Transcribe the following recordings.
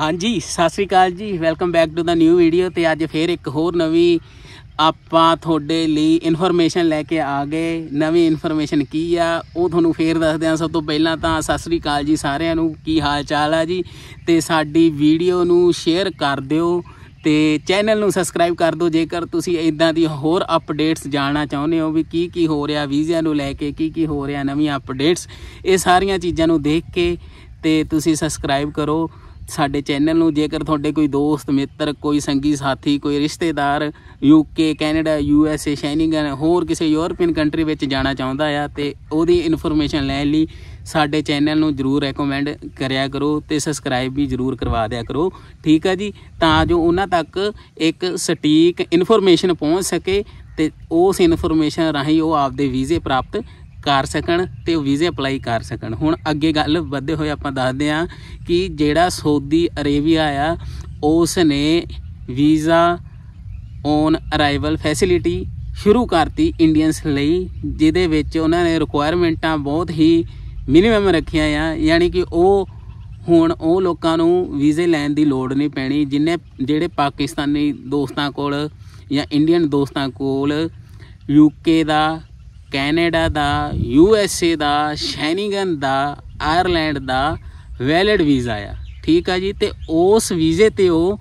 ਹਾਂਜੀ ਸਤਿ Sri Akal ji welcome back to the new video ਤੇ ਅੱਜ ਫੇਰ ਇੱਕ ਹੋਰ ਨਵੀਂ ਆਪਾਂ ਤੁਹਾਡੇ ਲਈ ਇਨਫੋਰਮੇਸ਼ਨ ਲੈ ਕੇ ਆ ਗਏ ਨਵੀਂ ਇਨਫੋਰਮੇਸ਼ਨ ਕੀ ਆ ਉਹ ਤੁਹਾਨੂੰ ਫੇਰ ਦੱਸਦੇ ਆ ਸਭ ਤੋਂ ਪਹਿਲਾਂ ਤਾਂ ਸਤਿ ਸ੍ਰੀ ਅਕਾਲ ਜੀ ਸਾਰਿਆਂ ਨੂੰ ਕੀ ਹਾਲ ਚਾਲ ਆ ਜੀ ਤੇ ਸਾਡੀ ਵੀਡੀਓ ਨੂੰ ਸ਼ੇਅਰ ਕਰ ਦਿਓ ਤੇ ਚੈਨਲ ਨੂੰ ਸਬਸਕ੍ਰਾਈਬ ਕਰ ਦਿਓ ਜੇਕਰ ਤੁਸੀਂ ਇਦਾਂ ਦੀ ਹੋਰ ਅਪਡੇਟਸ ਜਾਣਨਾ ਚਾਹੁੰਦੇ ਹੋ ਵੀ ਕੀ ਕੀ ਹੋ ਰਿਹਾ ਵੀਜ਼ਿਆਂ ਨੂੰ ਲੈ ਕੇ ਕੀ ਕੀ ਹੋ ਰਿਹਾ ਨਵੀਆਂ ਅਪਡੇਟਸ ਇਹ ਸਾਰੀਆਂ ਚੀਜ਼ਾਂ ਨੂੰ ਦੇਖ ਕੇ ਤੇ ਤੁਸੀਂ ਸਬਸਕ੍ਰਾਈਬ ਕਰੋ ਸਾਡੇ ਚੈਨਲ ਨੂੰ ਜੇਕਰ ਤੁਹਾਡੇ ਕੋਈ ਦੋਸਤ ਮਿੱਤਰ ਕੋਈ ਸੰਗੀ ਸਾਥੀ ਕੋਈ ਰਿਸ਼ਤੇਦਾਰ ਯੂਕੇ ਕੈਨੇਡਾ ਯੂਐਸਏ ਸ਼ੈਨਿੰਗਨ ਹੋਰ ਕਿਸੇ ਯੂਰਪੀਅਨ ਕੰਟਰੀ ਵਿੱਚ ਜਾਣਾ ਚਾਹੁੰਦਾ ਆ ਤੇ ਉਹਦੀ ਇਨਫੋਰਮੇਸ਼ਨ ਲੈਣ ਲਈ ਸਾਡੇ ਚੈਨਲ ਨੂੰ ਜਰੂਰ ਰეკਮੈਂਡ ਕਰਿਆ ਕਰੋ ਤੇ ਸਬਸਕ੍ਰਾਈਬ ਵੀ ਜਰੂਰ ਕਰਵਾ ਦਿਆ ਕਰੋ ਠੀਕ ਆ ਜੀ ਤਾਂ ਜੋ ਉਹਨਾਂ ਤੱਕ ਇੱਕ ਸਟੀਕ ਇਨਫੋਰਮੇਸ਼ਨ ਪਹੁੰਚ ਸਕੇ ਤੇ ਉਸ ਇਨਫੋਰਮੇਸ਼ਨ ਰਾਹੀਂ ਉਹ ਆਪਦੇ ਵੀਜ਼ੇ ਪ੍ਰਾਪਤ ਕਰ ਸਕਣ ਤੇ ਉਹ ਵੀਜ਼ੇ ਅਪਲਾਈ ਕਰ ਸਕਣ ਹੁਣ ਅੱਗੇ ਗੱਲ ਵੱਧਦੇ ਹੋਏ ਆਪਾਂ ਦੱਸਦੇ ਆ ਕਿ ਜਿਹੜਾ ਸਾਊਦੀ ਅਰੇਬੀਆ ਆ ਉਸ ਨੇ ਵੀਜ਼ਾ ਔਨ ਅਰਾਈਵਲ ਫੈਸਿਲਿਟੀ ਸ਼ੁਰੂ ਕਰਤੀ ਇੰਡੀਅਨਸ ਲਈ ਜਿਹਦੇ ਵਿੱਚ ਉਹਨਾਂ ਨੇ ਰਿਕੁਆਇਰਮੈਂਟਾਂ ਬਹੁਤ ਹੀ ਮਿਨੀਮਮ ਰੱਖੀਆਂ ਆ ਯਾਨੀ ਕਿ ਉਹ ਹੁਣ ਉਹ ਲੋਕਾਂ ਨੂੰ ਵੀਜ਼ੇ ਲੈਣ ਦੀ ਲੋੜ ਨਹੀਂ ਪੈਣੀ ਜਿਨੇ ਜਿਹੜੇ ਪਾਕਿਸਤਾਨੀ ਦੋਸਤਾਂ ਕੋਲ ਜਾਂ ਇੰਡੀਅਨ ਦੋਸਤਾਂ ਕੋਲ ਯੂਕੇ ਦਾ ਕੈਨੇਡਾ ਦਾ ਯੂ ਐਸ ਏ ਦਾ ਸ਼ੈਨਿੰਗਨ ਦਾ ਆਇਰਲੈਂਡ ਦਾ ਵੈਲਿਡ ਵੀਜ਼ਾ ਆ ਠੀਕ ਆ ਜੀ ਤੇ ਉਸ ਵੀਜ਼ੇ ਤੇ ਉਹ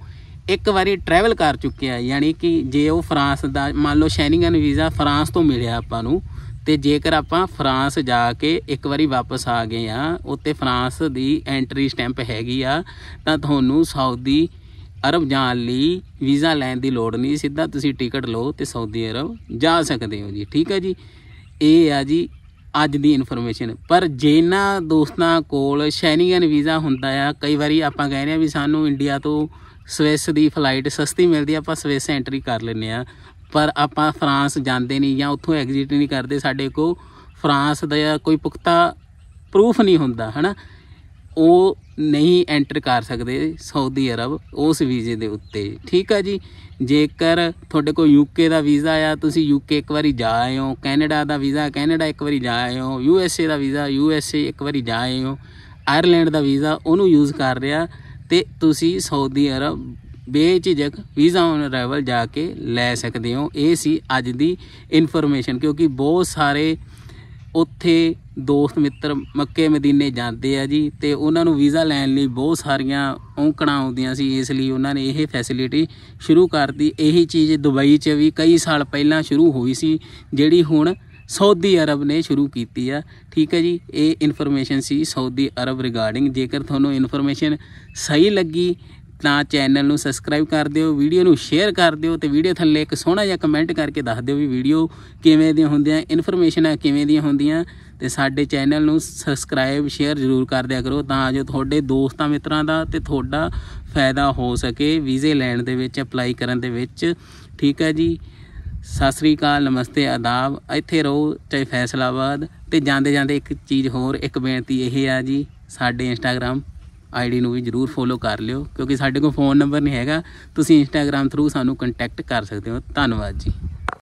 ਇੱਕ ਵਾਰੀ ਟਰੈਵਲ ਕਰ ਚੁੱਕਿਆ ਯਾਨੀ ਕਿ ਜੇ ਉਹ ਫਰਾਂਸ ਦਾ ਮੰਨ ਲਓ ਸ਼ੈਨਿੰਗਨ ਵੀਜ਼ਾ ਫਰਾਂਸ ਤੋਂ ਮਿਲਿਆ ਆਪਾਂ ਨੂੰ ਤੇ ਜੇਕਰ ਆਪਾਂ ਫਰਾਂਸ ਜਾ ਕੇ ਇੱਕ ਵਾਰੀ ਵਾਪਸ ਆ ਗਏ ਆ ਉੱਤੇ ਫਰਾਂਸ ਦੀ ਐਂਟਰੀ ਸਟੈਂਪ ਹੈਗੀ ਆ ਤਾਂ ਤੁਹਾਨੂੰ ਸਾਊਦੀ ਅਰਬ ਜਾਣ ਲਈ ਵੀਜ਼ਾ ਲੈਣ ਦੀ ਲੋੜ ਨਹੀਂ ਸਿੱਧਾ ਤੁਸੀਂ ਟਿਕਟ ਲਓ ਤੇ ਸਾਊਦੀ ਅਰਬ ਜਾ ਸਕਦੇ ਹੋ ਜੀ ਠੀਕ ਹੈ ਜੀ ਇਹ ਆ ਜੀ ਅੱਜ ਦੀ ਇਨਫੋਰਮੇਸ਼ਨ ਪਰ ਜੇ ਨਾ ਦੋਸਤਾਂ ਕੋਲ ਸ਼ੈਨੀਗਨ ਵੀਜ਼ਾ ਹੁੰਦਾ ਆ ਕਈ ਵਾਰੀ ਆਪਾਂ ਕਹਿੰਦੇ ਆ ਵੀ ਸਾਨੂੰ ਇੰਡੀਆ ਤੋਂ ਸਵਿਸ ਦੀ ਫਲਾਈਟ ਸਸਤੀ ਮਿਲਦੀ ਆ ਆਪਾਂ ਸਵਿਸ ਐਂਟਰੀ ਕਰ ਲੈਨੇ ਆ ਪਰ ਆਪਾਂ ਫਰਾਂਸ ਜਾਂਦੇ ਨਹੀਂ ਜਾਂ ਉੱਥੋਂ ਐਗਜ਼ਿਟ ਨਹੀਂ ਕਰਦੇ ਸਾਡੇ ਕੋ ਫਰਾਂਸ ਦਾ ਕੋਈ ਪੁਖਤਾ ਪ੍ਰੂਫ ਨਹੀਂ ਹੁੰਦਾ ਹਨਾ ਉਹ ਨਹੀਂ ਐਂਟਰ ਕਰ ਸਕਦੇ ਸਾਊਦੀ ਅਰਬ ਉਸ ਵੀਜ਼ੇ ਦੇ ਉੱਤੇ ਠੀਕ ਆ ਜੀ ਜੇਕਰ ਤੁਹਾਡੇ ਕੋਲ ਯੂਕੇ ਦਾ ਵੀਜ਼ਾ ਆ ਤੁਸੀਂ ਯੂਕੇ ਇੱਕ ਵਾਰੀ ਜਾ ਆਏ ਹੋ ਕੈਨੇਡਾ ਦਾ ਵੀਜ਼ਾ ਕੈਨੇਡਾ ਇੱਕ ਵਾਰੀ ਜਾ ਆਏ ਹੋ ਯੂਐਸਏ ਦਾ ਵੀਜ਼ਾ ਯੂਐਸਏ ਇੱਕ ਵਾਰੀ ਜਾ ਆਏ ਹੋ ਆਇਰਲੈਂਡ ਦਾ ਵੀਜ਼ਾ ਉਹਨੂੰ ਯੂਜ਼ ਕਰ ਰਿਹਾ ਤੇ ਤੁਸੀਂ ਸਾਊਦੀ ਅਰਬ ਬੇਝਿਜਕ ਵੀਜ਼ਾ ਔਨ ਅਰਾਈਵਲ ਜਾ ਕੇ ਲੈ ਸਕਦੇ ਹੋ ਇਹ ਸੀ ਅੱਜ ਦੀ ਇਨਫੋਰਮੇਸ਼ਨ ਕਿਉਂਕਿ ਬਹੁਤ ਸਾਰੇ ਉੱਥੇ ਦੋਸਤ ਮਿੱਤਰ ਮੱਕੇ ਮਦੀਨੇ ਜਾਂਦੇ ਆ ਜੀ ਤੇ ਉਹਨਾਂ ਨੂੰ ਵੀਜ਼ਾ ਲੈਣ ਲਈ ਬਹੁਤ ਸਾਰੀਆਂ ਔਂਕੜਾਂ ਆਉਂਦੀਆਂ ਸੀ ਇਸ ਲਈ ਉਹਨਾਂ ਨੇ ਇਹ ਫੈਸਿਲਿਟੀ ਸ਼ੁਰੂ ਕਰਤੀ ਇਹੀ ਚੀਜ਼ ਦੁਬਈ 'ਚ ਵੀ ਕਈ ਸਾਲ ਪਹਿਲਾਂ ਸ਼ੁਰੂ ਹੋਈ ਸੀ ਜਿਹੜੀ ਹੁਣ ਸਾਊਦੀ ਅਰਬ ਨੇ ਸ਼ੁਰੂ ਕੀਤੀ ਆ ਠੀਕ ਹੈ ਜੀ ਇਹ ਇਨਫੋਰਮੇਸ਼ਨ ਸੀ ਸਾਊਦੀ ਅਰਬ ਰਿਗਾਰਡਿੰਗ ਜੇਕਰ ਤੁਹਾਨੂੰ ਇਨਫੋਰਮੇਸ਼ਨ ਸਹੀ ਲੱਗੀ ਤਾਂ ਚੈਨਲ ਨੂੰ ਸਬਸਕ੍ਰਾਈਬ ਕਰ ਦਿਓ ਵੀਡੀਓ ਨੂੰ ਸ਼ੇਅਰ ਕਰ ਦਿਓ ਤੇ ਵੀਡੀਓ ਥੱਲੇ ਇੱਕ ਸੋਹਣਾ ਜਿਹਾ ਕਮੈਂਟ ਕਰਕੇ ਦੱਸ ਦਿਓ ਵੀ ਵੀਡੀਓ ਕਿਵੇਂ ਦੀਆਂ ਹੁੰਦੀਆਂ ਇਨਫੋਰਮੇਸ਼ਨਾਂ ਕਿਵੇਂ ਦੀਆਂ ਹੁੰਦੀਆਂ ਤੇ ਸਾਡੇ ਚੈਨਲ ਨੂੰ ਸਬਸਕ੍ਰਾਈਬ ਸ਼ੇਅਰ ਜ਼ਰੂਰ ਕਰ ਦਿਆ ਕਰੋ ਤਾਂ ਜੋ ਤੁਹਾਡੇ ਦੋਸਤਾਂ ਮਿੱਤਰਾਂ ਦਾ ਤੇ ਤੁਹਾਡਾ ਫਾਇਦਾ ਹੋ ਸਕੇ ਵੀਜ਼ੇ ਲੈਣ ਦੇ ਵਿੱਚ ਅਪਲਾਈ ਕਰਨ ਦੇ ਵਿੱਚ ਠੀਕ ਹੈ ਜੀ ਸਤਿ ਸ੍ਰੀ ਅਕਾਲ ਨਮਸਤੇ ਆਦਾਬ ਇੱਥੇ ਰਹੋ ਚਾਹੇ ਫੈਸਲਾਬਾਦ ਤੇ ਜਾਂਦੇ ਜਾਂਦੇ ਇੱਕ ਚੀਜ਼ ਹੋਰ ਇੱਕ ਬੇਨਤੀ ਇਹ ਆ ਜੀ ਸਾਡੇ ਇੰਸਟਾਗ੍ਰam ਆਈਡੀ ਨੂੰ ਵੀ ਜਰੂਰ ਫੋਲੋ ਕਰ ਲਿਓ ਕਿਉਂਕਿ ਸਾਡੇ ਕੋਲ ਫੋਨ ਨੰਬਰ ਨਹੀਂ ਹੈਗਾ ਤੁਸੀਂ ਇੰਸਟਾਗ੍ਰam ਥਰੂ ਸਾਨੂੰ ਕੰਟੈਕਟ ਕਰ ਸਕਦੇ ਹੋ ਧੰਨਵਾਦ ਜੀ